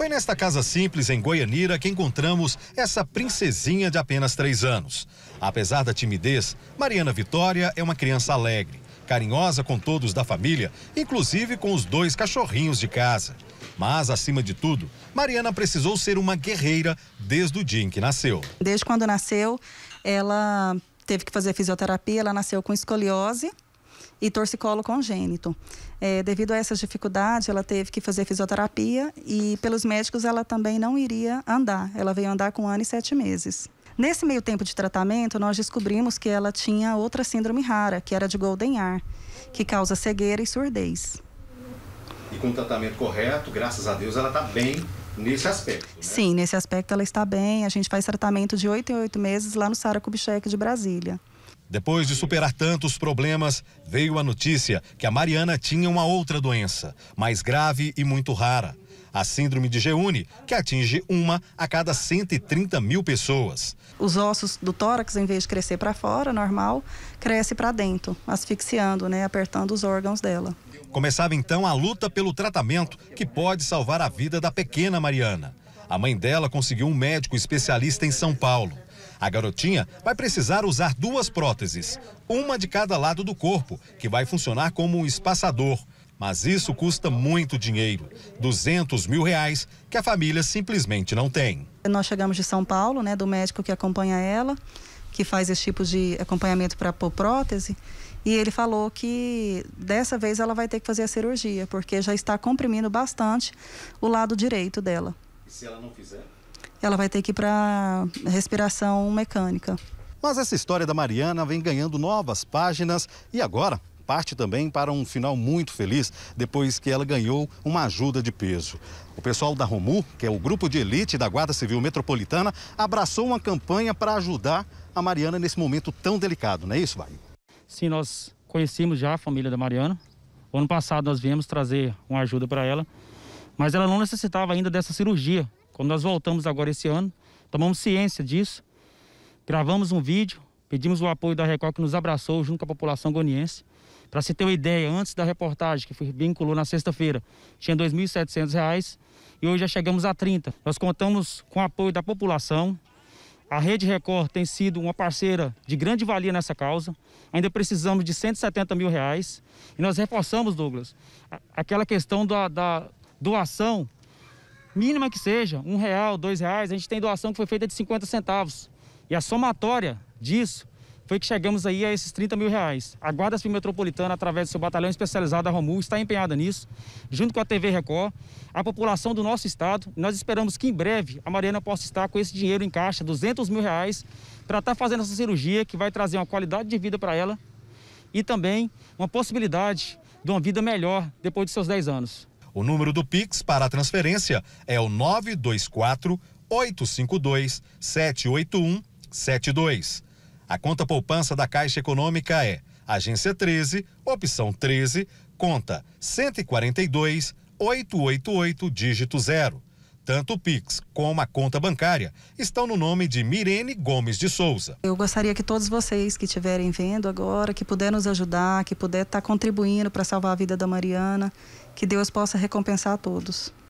Foi nesta casa simples em Goianira que encontramos essa princesinha de apenas três anos. Apesar da timidez, Mariana Vitória é uma criança alegre, carinhosa com todos da família, inclusive com os dois cachorrinhos de casa. Mas, acima de tudo, Mariana precisou ser uma guerreira desde o dia em que nasceu. Desde quando nasceu, ela teve que fazer fisioterapia, ela nasceu com escoliose e torcicolo congênito. É, devido a essas dificuldades, ela teve que fazer fisioterapia e, pelos médicos, ela também não iria andar. Ela veio andar com um ano e sete meses. Nesse meio tempo de tratamento, nós descobrimos que ela tinha outra síndrome rara, que era de Goldenhar, que causa cegueira e surdez. E com o tratamento correto, graças a Deus, ela está bem nesse aspecto. Né? Sim, nesse aspecto ela está bem. A gente faz tratamento de oito em oito meses lá no Sara Kubitschek de Brasília. Depois de superar tantos problemas, veio a notícia que a Mariana tinha uma outra doença, mais grave e muito rara. A síndrome de Jeune, que atinge uma a cada 130 mil pessoas. Os ossos do tórax, em vez de crescer para fora, normal, cresce para dentro, asfixiando, né, apertando os órgãos dela. Começava então a luta pelo tratamento que pode salvar a vida da pequena Mariana. A mãe dela conseguiu um médico especialista em São Paulo. A garotinha vai precisar usar duas próteses, uma de cada lado do corpo, que vai funcionar como um espaçador. Mas isso custa muito dinheiro, 200 mil reais, que a família simplesmente não tem. Nós chegamos de São Paulo, né, do médico que acompanha ela, que faz esse tipo de acompanhamento para pôr prótese, e ele falou que dessa vez ela vai ter que fazer a cirurgia, porque já está comprimindo bastante o lado direito dela. E se ela não fizer? ela vai ter que ir para respiração mecânica. Mas essa história da Mariana vem ganhando novas páginas e agora parte também para um final muito feliz depois que ela ganhou uma ajuda de peso. O pessoal da Romu, que é o grupo de elite da Guarda Civil Metropolitana, abraçou uma campanha para ajudar a Mariana nesse momento tão delicado, não é isso, Vai? Sim, nós conhecemos já a família da Mariana. O ano passado nós viemos trazer uma ajuda para ela, mas ela não necessitava ainda dessa cirurgia quando nós voltamos agora esse ano, tomamos ciência disso, gravamos um vídeo, pedimos o apoio da Record que nos abraçou junto com a população goniense. Para se ter uma ideia, antes da reportagem que vinculou na sexta-feira, tinha R$ 2.700 e hoje já chegamos a 30. Nós contamos com o apoio da população. A Rede Record tem sido uma parceira de grande valia nessa causa. Ainda precisamos de 170 mil reais. E nós reforçamos, Douglas, aquela questão da, da doação mínima que seja, um real, dois reais, a gente tem doação que foi feita de 50 centavos. E a somatória disso foi que chegamos aí a esses 30 mil reais. A Guarda Civil Metropolitana, através do seu batalhão especializado, a Romul, está empenhada nisso, junto com a TV Record, a população do nosso estado. Nós esperamos que em breve a Mariana possa estar com esse dinheiro em caixa, 200 mil reais, para estar tá fazendo essa cirurgia que vai trazer uma qualidade de vida para ela e também uma possibilidade de uma vida melhor depois de seus 10 anos. O número do Pix para a transferência é o 924 852 781 72. A conta poupança da Caixa Econômica é agência 13, opção 13, conta 142 888 dígito 0. Tanto o Pix como a conta bancária estão no nome de Mirene Gomes de Souza. Eu gostaria que todos vocês que estiverem vendo agora, que puder nos ajudar, que puder estar tá contribuindo para salvar a vida da Mariana, que Deus possa recompensar a todos.